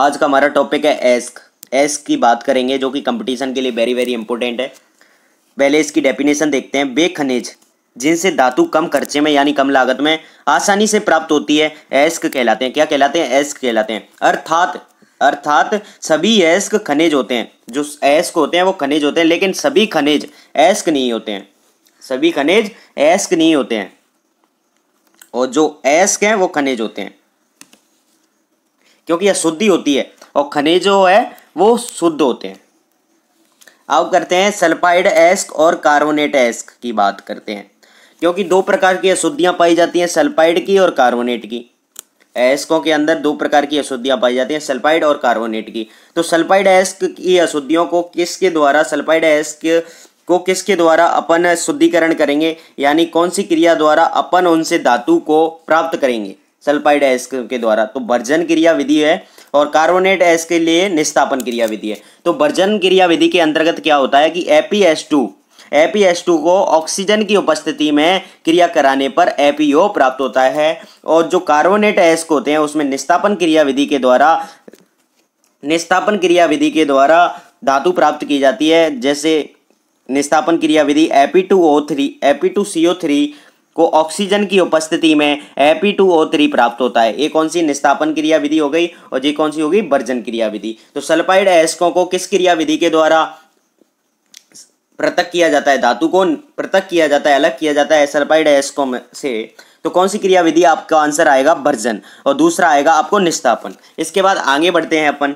आज का हमारा टॉपिक है एस्क एस्क की बात करेंगे जो कि कंपटीशन के लिए वेरी वेरी इंपॉर्टेंट है पहले इसकी डेफिनेशन देखते हैं खनिज जिनसे धातु कम खर्चे में यानी कम लागत में आसानी से प्राप्त होती है एस्क कहलाते हैं क्या कहलाते हैं एस्क कहलाते हैं अर्थात अर्थात सभी एस्क खनिज होते हैं जो एस्क होते हैं वो खनिज होते हैं लेकिन सभी खनिज एस्क नहीं होते हैं सभी खनिज एस्क नहीं होते हैं और जो एस्क हैं वो खनिज होते हैं क्योंकि यह शुद्धि होती है और खनिज जो है वो शुद्ध होते हैं अब करते हैं सल्फाइड एस्क और कार्बोनेट एस्क की बात करते हैं क्योंकि दो प्रकार की अशुद्धियाँ पाई जाती हैं सल्फाइड की और कार्बोनेट की एस्कों के अंदर दो प्रकार की अशुद्धियाँ पाई जाती हैं सल्फाइड और कार्बोनेट की तो सल्फाइड एस्क की अशुद्धियों को किसके द्वारा सल्फाइड एस्क को किसके द्वारा अपन शुद्धिकरण करेंगे यानी कौन सी क्रिया द्वारा अपन उनसे धातु को प्राप्त करेंगे सल्फाइड एस के द्वारा तो भर्जन क्रिया विधि है और कार्बोनेट एस के लिए निस्तापन क्रिया विधि है तो भर्जन क्रिया विधि के अंतर्गत क्या होता है कि AP S two AP S two को ऑक्सीजन की उपस्थिति में क्रिया कराने पर एपीओ प्राप्त होता है और जो कार्बोनेट एस को होते हैं उसमें निस्तापन क्रिया विधि के द्वारा निस्तापन क्रिया विधि के द्वारा धातु प्राप्त की जाती है जैसे निस्तापन क्रिया विधि AP two O three AP two C O three को ऑक्सीजन की उपस्थिति में एपी टू ओ थ्री प्राप्त होता है ये कौन सी निस्तापन क्रिया विधि हो गई और ये कौन सी होगी वर्जन क्रिया विधि तो सल्फाइड एस्कों को किस क्रिया विधि के द्वारा पृथक किया जाता है धातु को पृथक किया जाता है अलग किया जाता है सल्फाइड अयस्कों में से तो कौन सी क्रिया विधि आपका आंसर आएगा वर्जन और दूसरा आएगा आपको निस्तापन इसके बाद आगे बढ़ते हैं अपन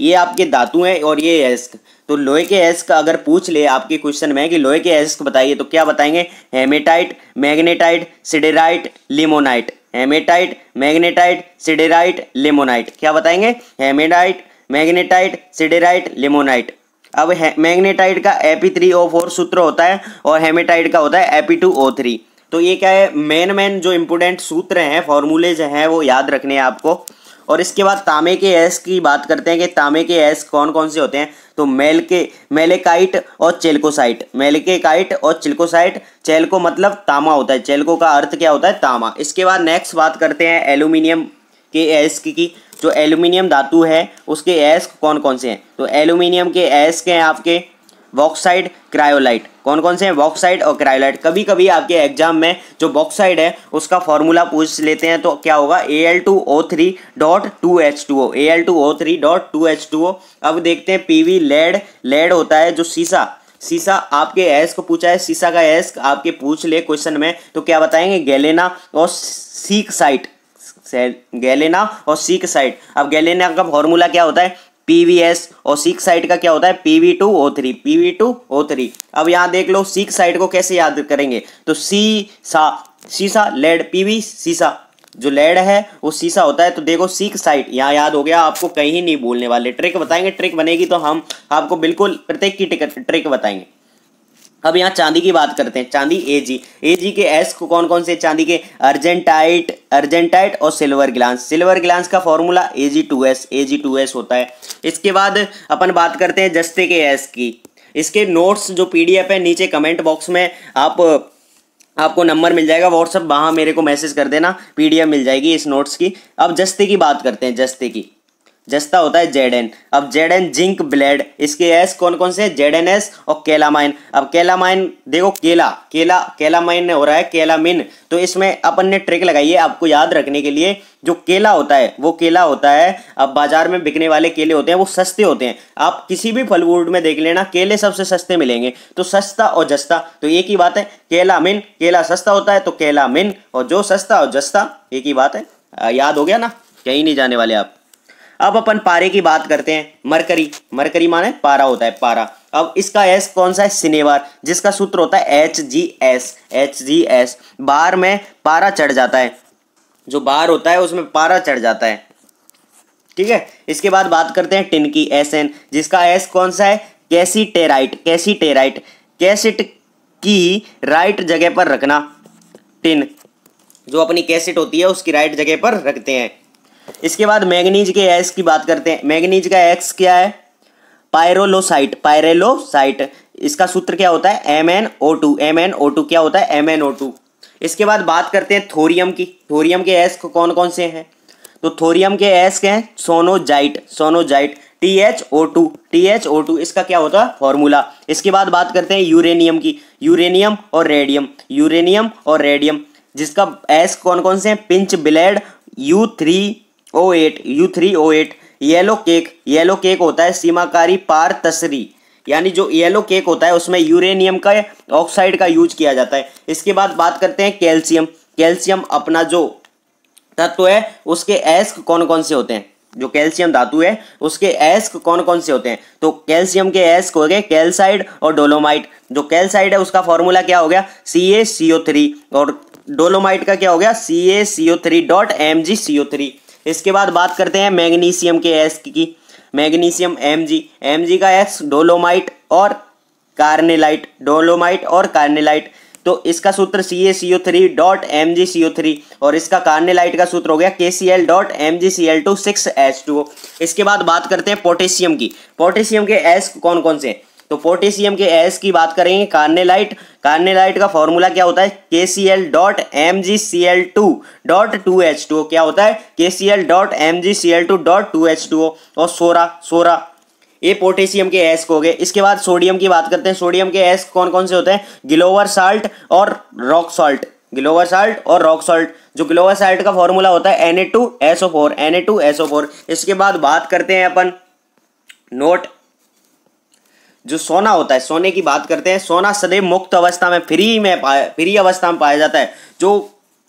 ये आपके धातु हैं और ये एस्क तो लोहे के एस्क अगर पूछ ले आपके क्वेश्चन में कि लोहे के एस्क बताइए तो क्या बताएंगे haematite magnetite siderite limonite haematite magnetite siderite limonite क्या बताएंगे हेमेडाइट मैग्नेटाइट सिडेराइट लिमोनाइट अब मैग्नेटाइट का एपी थ्री ओ फोर सूत्र होता है और हेमेटाइट का होता है एपी टू ओ थ्री तो ये क्या है मेन मेन जो इम्पोर्टेंट सूत्र हैं फॉर्मूलेज हैं वो याद रखने हैं आपको और इसके बाद तांबे के एस की बात करते हैं कि तांबे के एस कौन कौन से होते हैं तो मेल के मेलेकाइट और चेल्कोसाइट मेलेकेकाइट और चिल्कोसाइट चेल्को मतलब तामा होता है चेल्को का अर्थ क्या होता है तामा इसके बाद नेक्स्ट बात करते हैं एल्यूमिनियम के एस की, की जो एल्यूमिनियम धातु है उसके एस कौन कौन से हैं तो एल्यूमिनियम के एस के हैं आपके बॉक्साइड क्रायोलाइट कौन कौन से हैं बॉक्साइड और क्रायोलाइट कभी कभी आपके एग्जाम में जो बॉक्साइड है उसका फॉर्मूला पूछ लेते हैं तो क्या होगा A L two O three dot two H two O A L two O three dot two H two O अब देखते हैं पी वी लेड लेड होता है जो सीसा सीसा आपके एस को पूछा है सीसा का एस आपके पूछ ले क्वेश्चन में तो क्या बताएंगे गैलेना और सीक साइट गैलेना और सीक साइट अब गैलेना का फॉर्मूला क्या होता है पीवीएस और सिक्स साइड का क्या होता है PV two O three PV two O three अब यहाँ देख लो सिक्स साइड को कैसे याद करेंगे तो सी सा सीसा लेड पीवी सीसा जो लेड है वो सीसा होता है तो देखो सीख साइड यहाँ याद हो गया आपको कहीं नहीं भूलने वाले ट्रिक बताएंगे ट्रिक बनेगी तो हम आपको बिल्कुल प्रत्येक की ट्रिक बताएंगे अब यहाँ चांदी की बात करते हैं चांदी ए जी ए जी के एस को कौन कौन से चांदी के अर्जेंटाइट अर्जेंटाइट और सिल्वर ग्लांस सिल्वर ग्लांस का formula A G two S A G two S होता है इसके बाद अपन बात करते हैं जस्ते के एस की इसके नोट्स जो पीडीएफ है नीचे कमेंट बॉक्स में आप आपको नंबर मिल जाएगा व्हाट्सअप वहाँ मेरे को मैसेज कर देना एफ मिल जाएगी इस नोट्स की अब जस्ते की बात करते हैं जस्ते की जस्ता होता है जेड एन अब जेड जिंक ब्लेड इसके एस कौन कौन से जेड एन एस और केलामाइन अब केलामाइन देखो केला केला केलामाइन ने हो रहा है केलामिन तो इसमें अपन ने ट्रिक लगाई है आपको याद रखने के लिए जो केला होता है वो केला होता है अब बाजार में बिकने वाले केले होते हैं वो सस्ते होते हैं आप किसी भी फल फूड में देख लेना केले सबसे सस्ते मिलेंगे तो सस्ता और जस्ता तो एक ही बात है केला मिन केला सस्ता होता है तो केला मिन और जो सस्ता और जस्ता एक ही बात है याद हो गया ना कहीं नहीं जाने वाले आप अब अपन पारे की बात करते हैं मरकरी मरकरी माने पारा होता है पारा अब इसका एस कौन सा है सिनेवार जिसका सूत्र होता है H G S H G S बार में पारा चढ़ जाता है जो बार होता है उसमें पारा चढ़ जाता है ठीक है इसके बाद बात करते हैं टिन की एस एन जिसका एस कौन सा है कैसी टेराइट कैसी टेराइट कैसेट की राइट जगह पर रखना टिन जो अपनी कैसेट होती है उसकी राइट जगह पर रखते हैं इसके बाद मैगनीज के एक्स की बात करते हैं मैगनीज का एक्स क्या है पायरोलोसाइट पायरेलोसाइट इसका सूत्र क्या होता है M N O two M N O two क्या होता है एम एन ओ टू इसके बाद बात करते हैं थोरियम की थोरियम के एस कौन कौन से हैं तो थोरियम के एस के हैं सोनोजाइट सोनोजाइट T H O two T H O two इसका क्या होता है फॉर्मूला इसके बाद बात करते हैं यूरेनियम की यूरेनियम और रेडियम यूरेनियम और रेडियम जिसका एस कौन कौन से हैं pitchblende U three O eight U three O eight yellow cake yellow cake होता है सीमाकारी पार तसरी यानी जो येलो केक होता है उसमें यूरेनियम का ऑक्साइड का यूज किया जाता है इसके बाद बात करते हैं कैल्शियम कैल्शियम अपना जो तत्व है उसके एस्क कौन कौन से होते हैं जो कैल्शियम धातु है उसके एस्क कौन कौन से होते हैं तो कैल्शियम के एस्क हो गए कैल्साइड और डोलोमाइट जो कैल्साइड है उसका फॉर्मूला क्या हो गया C A C O three और डोलोमाइट का क्या हो गया C A C O three dot M G C O three इसके बाद बात करते हैं मैग्नीशियम के एस की magnesium M G M G का एस डोलोमाइट और कार्नेलाइट डोलोमाइट और कार्नेलाइट तो इसका सूत्र C A C O three dot M G C O three और इसका कार्नेलाइट का सूत्र हो गया K C L dot M G C L two six H to इसके बाद बात करते हैं पोटेशियम की पोटेशियम के एस कौन कौन से हैं तो पोटेशियम के एस की बात करेंगे कार्नेलाइट कार्नेलाइट का फॉर्मूला क्या होता है K C L dot M G C L two dot two H two क्या होता है K C L dot M G C L two dot two H two और सोरा सोरा ये पोटेशियम के एस हो गए इसके बाद सोडियम की बात करते हैं सोडियम के एस कौन कौन से होते हैं गिलोवर साल्ट और रॉक सॉल्ट ग्लोवर साल्ट और रॉक सॉल्ट जो ग्लोवर साल्ट का फॉर्मूला होता है N A two S O four N A two S O four इसके बाद बात करते हैं अपन नोट जो सोना होता है सोने की बात करते हैं सोना सदैव मुक्त अवस्था में फ्री में पाया फ्री अवस्था में पाया जाता है जो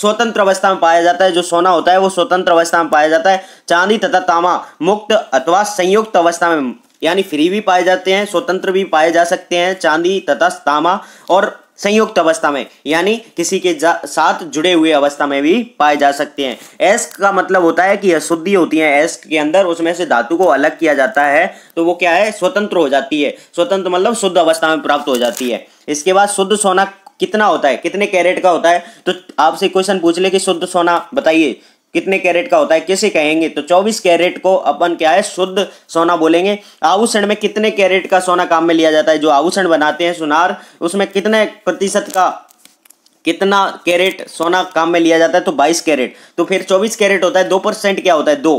स्वतंत्र अवस्था में पाया जाता है जो सोना होता है वो स्वतंत्र अवस्था में पाया जाता है चांदी तथा तामा मुक्त अथवा संयुक्त अवस्था में यानी फ्री भी पाए जाते हैं स्वतंत्र भी पाए जा सकते हैं चांदी तथा तामा और संयुक्त अवस्था में यानी किसी के साथ जुड़े हुए अवस्था में भी पाए जा सकते हैं एस का मतलब होता है कि अशुद्धि होती है एस के अंदर उसमें से धातु को अलग किया जाता है तो वो क्या है स्वतंत्र हो जाती है स्वतंत्र मतलब शुद्ध अवस्था में प्राप्त हो जाती है इसके बाद शुद्ध सोना कितना होता है कितने कैरेट का होता है तो आपसे क्वेश्चन पूछ ले कि शुद्ध सोना बताइए कितने कैरेट का होता है किसे कहेंगे तो 24 कैरेट को अपन क्या है शुद्ध सोना बोलेंगे आभूषण में कितने कैरेट का सोना काम में लिया जाता है जो आभूषण बनाते हैं सुनार उसमें कितने प्रतिशत का कितना कैरेट सोना काम में लिया जाता है तो 22 कैरेट तो फिर 24 कैरेट होता है दो परसेंट क्या होता है दो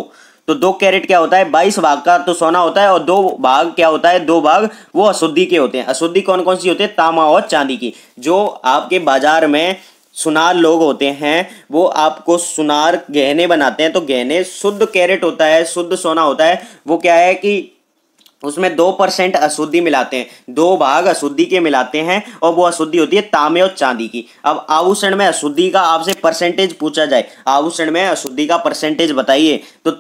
तो दो कैरेट क्या होता है बाईस भाग का तो सोना होता है और दो भाग क्या होता है दो भाग वो अशुद्धि के होते हैं अशुद्धि कौन कौन सी होती है तामा और चांदी की जो आपके बाजार में सुनार लोग होते हैं वो आपको सुनार गहने बनाते हैं तो गहने शुद्ध कैरेट होता है शुद्ध सोना होता है वो क्या है कि उसमें दो परसेंट अशुद्धि मिलाते हैं दो भाग अशुद्धि के मिलाते हैं और वो अशुद्धि होती है तांबे और चांदी की अब आभूषण में अशुद्धि का आपसे परसेंटेज पूछा जाए आभूषण में अशुद्धि का परसेंटेज बताइए तो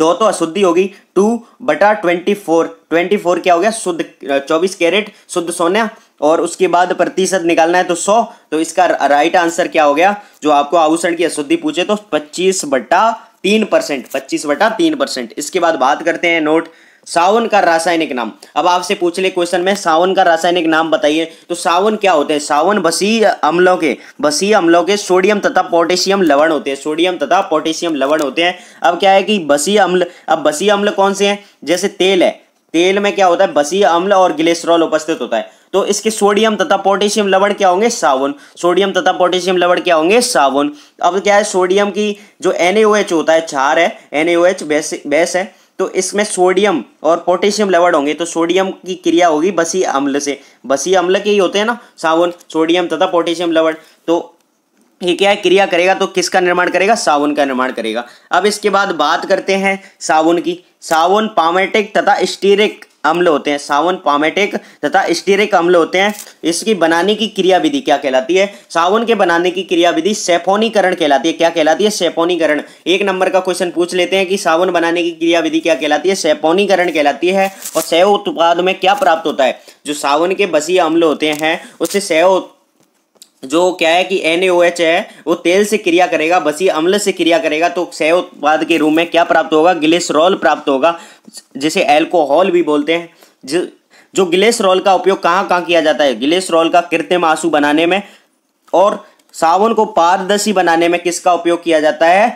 दो तो अशुद्धि होगी टू बटा ट्वेंटी फोर ट्वेंटी फोर क्या हो गया शुद्ध चौबीस कैरेट शुद्ध सोना और उसके बाद प्रतिशत निकालना है तो सौ तो इसका राइट आंसर क्या हो गया जो आपको आभूषण की अशुद्धि पूछे तो पच्चीस बटा तीन परसेंट पच्चीस बटा तीन परसेंट इसके बाद बात करते हैं नोट सावन का रासायनिक नाम अब आपसे पूछ ले क्वेश्चन में सावन का रासायनिक नाम बताइए तो सावन क्या होते हैं सावन बसी अम्लों के बसी अम्लों के सोडियम तथा पोटेशियम लवण होते हैं सोडियम तथा पोटेशियम लवण होते हैं अब क्या है कि बसी अम्ल अब बसी अम्ल कौन से हैं जैसे तेल है तेल में क्या होता है बसी अम्ल और ग्लेस्ट्रॉल उपस्थित होता है तो इसके सोडियम तथा पोटेशियम लवण क्या होंगे सावन सोडियम तथा पोटेशियम लवण क्या होंगे सावन अब क्या है सोडियम की जो एन होता है चार है एन बेस है तो इसमें सोडियम और पोटेशियम लवण होंगे तो सोडियम की क्रिया होगी बसी अम्ल से बसी अम्ल के ही होते हैं ना सावन सोडियम तथा पोटेशियम लवण तो ये क्या है क्रिया करेगा तो किसका निर्माण करेगा सावन का निर्माण करेगा अब इसके बाद बात करते हैं सावन की सावन पामेटिक तथा स्टीरिक अम्ल होते हैं सावन पामेटिक तथा स्टीरिक अम्ल होते हैं इसकी बनाने की क्रियाविधि क्या कहलाती है सावन के बनाने की क्रियाविधि सेफोनीकरण कहलाती है क्या कहलाती है सेफोनीकरण एक नंबर का क्वेश्चन पूछ लेते हैं कि सावन बनाने की क्रियाविधि क्या कहलाती है सेफोनीकरण कहलाती है और सैव उत्पाद में क्या प्राप्त होता है जो सावन के बसी अम्ल होते हैं उससे सैव जो क्या है कि एन है वो तेल से क्रिया करेगा बसी अम्ल से क्रिया करेगा तो क्षय उत्पाद के रूप में क्या प्राप्त होगा ग्लिसरॉल प्राप्त होगा जिसे एल्कोहल भी बोलते हैं जो जो ग्लेसरॉल का उपयोग कहाँ कहाँ किया जाता है ग्लेसरॉल का कृत्रिम आंसू बनाने में और सावन को पारदर्शी बनाने में किसका उपयोग किया जाता है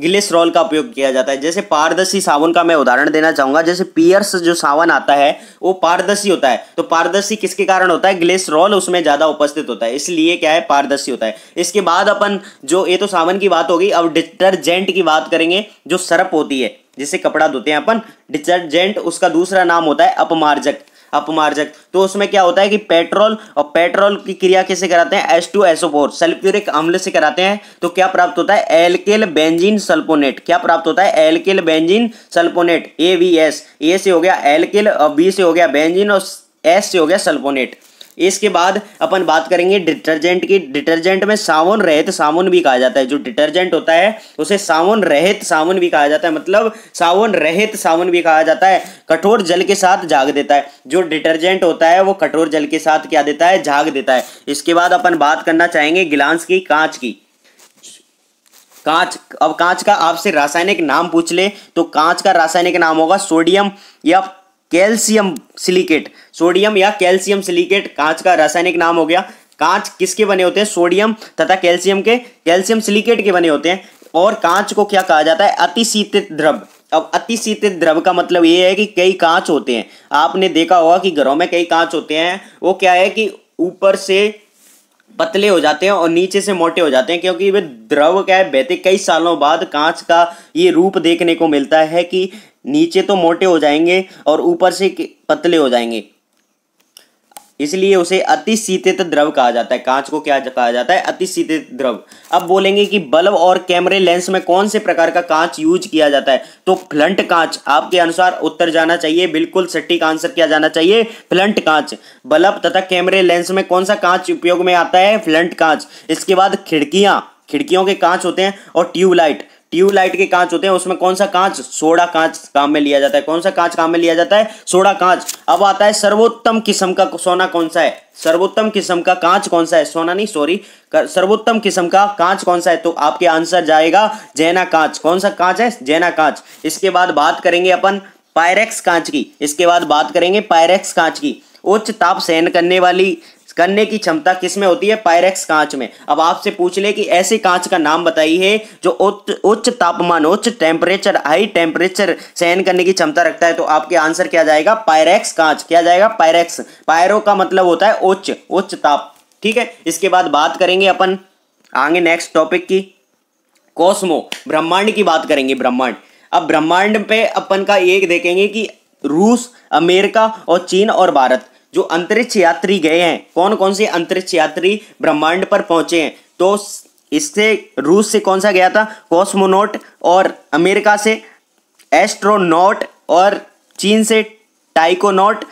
ग्लिसरॉल का उपयोग किया जाता है जैसे पारदर्शी साबुन का मैं उदाहरण देना चाहूंगा जैसे पियर्स जो सावन आता है वो पारदर्शी होता है तो पारदर्शी किसके कारण होता है ग्लिसरॉल उसमें ज़्यादा उपस्थित होता है इसलिए क्या है पारदर्शी होता है इसके बाद अपन जो ये तो सावन की बात होगी अब डिटर्जेंट की बात करेंगे जो सरप होती है जिसे कपड़ा धोते हैं अपन डिटर्जेंट उसका दूसरा नाम होता है अपमार्जक अपमार्जक तो उसमें क्या होता है कि पेट्रोल और पेट्रोल की क्रिया कैसे कराते हैं S two S O four sulphuric अम्ल से कराते हैं तो क्या प्राप्त होता है एलकेल बेंजिन सल्फोनेट क्या प्राप्त होता है alkyl benzene sulphonate A V S A से हो गया एलकेल और बी से हो गया बेंजिन और एस से हो गया सल्फोनेट इसके बाद अपन बात करेंगे डिटर्जेंट की डिटर्जेंट में सावन रहित साबुन भी कहा जाता है जो डिटर्जेंट होता है उसे सावन रहित साबुन भी कहा जाता है मतलब सावन रहित साबुन भी कहा जाता है कठोर जल के साथ झाग देता है जो डिटर्जेंट होता है वो कठोर जल के साथ क्या देता है झाग देता है इसके बाद अपन बात करना चाहेंगे गिलास की कांच की कांच अब कांच का आपसे रासायनिक नाम पूछ ले तो कांच का रासायनिक नाम होगा सोडियम या कैल्शियम सिलिकेट सोडियम या कैल्शियम सिलिकेट कांच का रासायनिक नाम हो गया कांच किसके बने होते हैं सोडियम तथा कैल्शियम के कैल्शियम सिलिकेट के बने होते हैं और कांच को क्या कहा जाता है अतिशीतित द्रव अब अतिशीतित द्रव का मतलब ये है कि कई कांच होते हैं आपने देखा होगा कि घरों में कई कांच होते हैं वो क्या है कि ऊपर से पतले हो जाते हैं और नीचे से मोटे हो जाते हैं क्योंकि वे द्रव क्या है बहते कई सालों बाद कांच का ये रूप देखने को मिलता है कि नीचे तो मोटे हो जाएंगे और ऊपर से पतले हो जाएंगे इसलिए उसे अति शीतित द्रव कहा जाता है कांच को क्या कहा जाता है अति शीतित द्रव अब बोलेंगे कि बल्ब और कैमरे लेंस में कौन से प्रकार का कांच यूज किया जाता है तो फ्लंट कांच आपके अनुसार उत्तर जाना चाहिए बिल्कुल सटीक आंसर किया जाना चाहिए फ्लंट कांच बल्ब तथा कैमरे लेंस में कौन सा कांच उपयोग में आता है फ्लंट कांच इसके बाद खिड़कियां खिड़कियों के कांच होते हैं और ट्यूबलाइट ट्यूबलाइट के कांच होते हैं उसमें कौन सा कांच सोडा कांच काम में लिया जाता है कौन सा कांच काम में लिया जाता है सोडा कांच अब आता है सर्वोत्तम किस्म का सोना कौन सा है सर्वोत्तम किस्म का कांच कौन सा है सोना नहीं सॉरी सर्वोत्तम किस्म का कांच कौन सा है तो आपके आंसर जाएगा जैना कांच कौन सा कांच है जैना कांच इसके बाद बात करेंगे अपन पायरेक्स कांच की इसके बाद बात करेंगे पायरेक्स कांच की उच्च ताप सहन करने वाली करने की क्षमता किसमें होती है पायरेक्स कांच में अब आपसे पूछ ले कि ऐसे कांच का नाम बताइए जो उच्च तापमान उच्च टेम्परेचर हाई टेम्परेचर सहन करने की क्षमता रखता है तो आपके आंसर क्या जाएगा पायरेक्स कांच क्या जाएगा पायरेक्स पायरो का मतलब होता है उच्च उच्च ताप ठीक है इसके बाद बात करेंगे अपन आगे नेक्स्ट टॉपिक की कॉस्मो ब्रह्मांड की बात करेंगे ब्रह्मांड अब ब्रह्मांड पे अपन का एक देखेंगे कि रूस अमेरिका और चीन और भारत जो अंतरिक्ष यात्री गए हैं कौन कौन से अंतरिक्ष यात्री ब्रह्मांड पर पहुंचे हैं तो इससे रूस से कौन सा गया था कॉस्मोनोट और अमेरिका से एस्ट्रोनॉट और चीन से टाइकोनॉट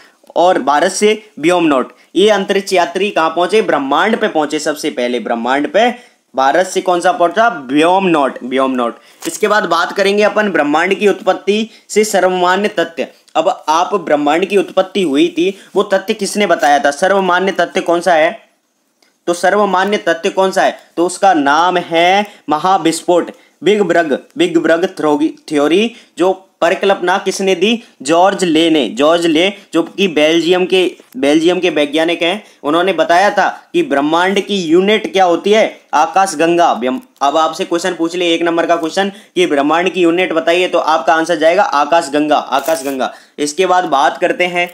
और भारत से ब्योमनॉट ये अंतरिक्ष यात्री कहाँ पहुंचे ब्रह्मांड पे पहुंचे सबसे पहले ब्रह्मांड पे भारत से कौन सा पहुंचा ब्योम नॉट व्योम नॉट इसके बाद बात करेंगे अपन ब्रह्मांड की उत्पत्ति से सर्वमान्य तथ्य अब आप ब्रह्मांड की उत्पत्ति हुई थी वो तथ्य किसने बताया था सर्वमान्य तथ्य कौन सा है तो सर्वमान्य तथ्य कौन सा है तो उसका नाम है महाविस्फोट big bang big bang theory जो परिकल्पना किसने दी जॉर्ज ले ने जॉर्ज ले जो कि बेल्जियम के बेल्जियम के वैज्ञानिक हैं उन्होंने बताया था कि ब्रह्मांड की यूनिट क्या होती है आकाश गंगा अब आपसे क्वेश्चन पूछ ले एक नंबर का क्वेश्चन कि ब्रह्मांड की यूनिट बताइए तो आपका आंसर जाएगा आकाश गंगा आकाश गंगा इसके बाद बात करते हैं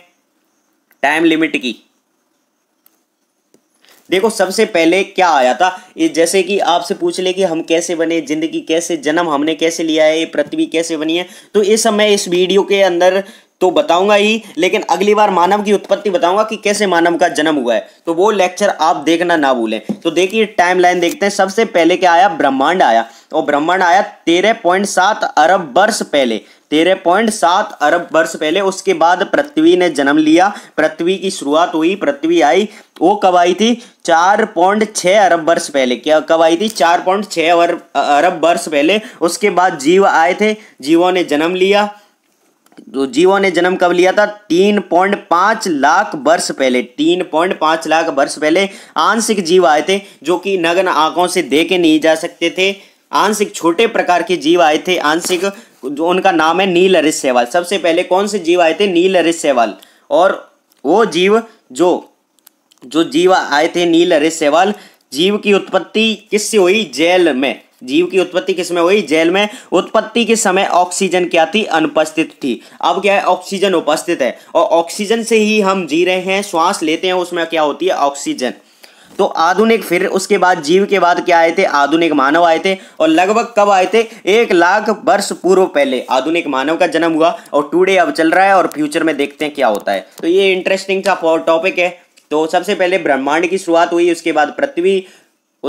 टाइम लिमिट की देखो सबसे पहले क्या आया था ये जैसे कि आपसे पूछ ले कि हम कैसे बने जिंदगी कैसे जन्म हमने कैसे लिया है ये पृथ्वी कैसे बनी है तो ये सब मैं इस वीडियो के अंदर तो बताऊंगा ही लेकिन अगली बार मानव की उत्पत्ति बताऊंगा कि कैसे मानव का जन्म हुआ है तो वो लेक्चर आप देखना ना भूलें तो देखिए लाइन देखते हैं सबसे पहले क्या आया ब्रह्मांड आया और ब्रह्मांड आया तेरह पॉइंट सात अरब वर्ष पहले तेरह पॉइंट सात अरब वर्ष पहले उसके बाद पृथ्वी ने जन्म लिया पृथ्वी की शुरुआत हुई पृथ्वी आई वो कब आई थी चार पॉइंट छः अरब वर्ष पहले क्या कब आई थी चार पॉइंट छः अरब वर्ष पहले उसके बाद जीव आए थे जीवों ने जन्म लिया तो जीवों ने जन्म कब लिया था तीन पॉइंट पाँच लाख वर्ष पहले तीन पॉइंट पाँच लाख वर्ष पहले आंशिक जीव आए थे जो कि नग्न आंखों से देखे नहीं जा सकते थे आंशिक छोटे प्रकार के जीव आए थे आंशिक जो उनका नाम है नील अरिस सहवाल सबसे पहले कौन से जीव आए थे नील अरिस सहवाल और वो जीव जो जो जीव आए थे नील अरिस सहवाल जीव की उत्पत्ति किससे हुई जेल में जीव की उत्पत्ति किसमें हुई जेल में उत्पत्ति के समय ऑक्सीजन क्या थी अनुपस्थित थी अब क्या है ऑक्सीजन उपस्थित है और ऑक्सीजन से ही हम जी रहे हैं श्वास लेते हैं उसमें क्या होती है ऑक्सीजन तो आधुनिक फिर उसके बाद जीव के बाद क्या आए थे आधुनिक मानव आए थे और लगभग कब आए थे एक लाख वर्ष पूर्व पहले आधुनिक मानव का जन्म हुआ और टूडे अब चल रहा है और फ्यूचर में देखते हैं क्या होता है तो ये इंटरेस्टिंग का टॉपिक है तो सबसे पहले ब्रह्मांड की शुरुआत हुई उसके बाद पृथ्वी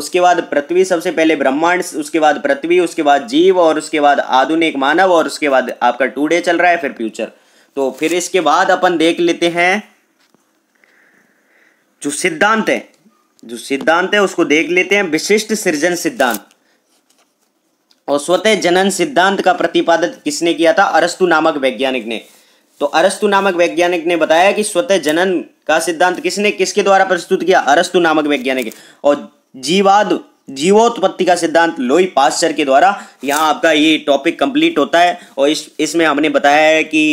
उसके बाद पृथ्वी सबसे पहले ब्रह्मांड उसके बाद पृथ्वी उसके बाद जीव और उसके बाद आधुनिक मानव और उसके बाद आपका टूडे चल रहा है फिर फ्यूचर तो फिर इसके बाद अपन देख लेते हैं जो सिद्धांत है जो सिद्धांत है उसको देख लेते हैं विशिष्ट सृजन सिद्धांत और स्वतः जनन सिद्धांत का प्रतिपादन किसने किया था अरस्तु नामक वैज्ञानिक ने तो अरस्तु नामक वैज्ञानिक ने बताया कि स्वतः जनन का सिद्धांत किसने किसके द्वारा प्रस्तुत किया अरस्तु नामक वैज्ञानिक और जीवाद जीवोत्पत्ति का सिद्धांत लोई पास्चर के द्वारा यहाँ आपका ये टॉपिक कंप्लीट होता है और इस इसमें हमने बताया है कि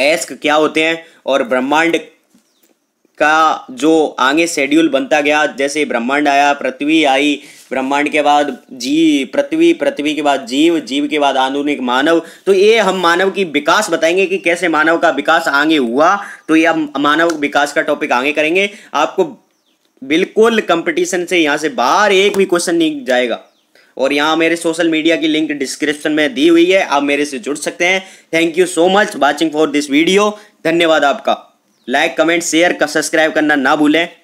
एस्क क्या होते हैं और ब्रह्मांड का जो आगे शेड्यूल बनता गया जैसे ब्रह्मांड आया पृथ्वी आई ब्रह्मांड के बाद जीव पृथ्वी पृथ्वी के बाद जीव जीव के बाद आधुनिक मानव तो ये हम मानव की विकास बताएंगे कि कैसे मानव का विकास आगे हुआ तो ये हम मानव विकास का टॉपिक आगे करेंगे आपको बिल्कुल कंपटीशन से यहाँ से बाहर एक भी क्वेश्चन नहीं जाएगा और यहाँ मेरे सोशल मीडिया की लिंक डिस्क्रिप्शन में दी हुई है आप मेरे से जुड़ सकते हैं thank you so much watching for this video धन्यवाद आपका लाइक कमेंट शेयर सब्सक्राइब करना ना भूलें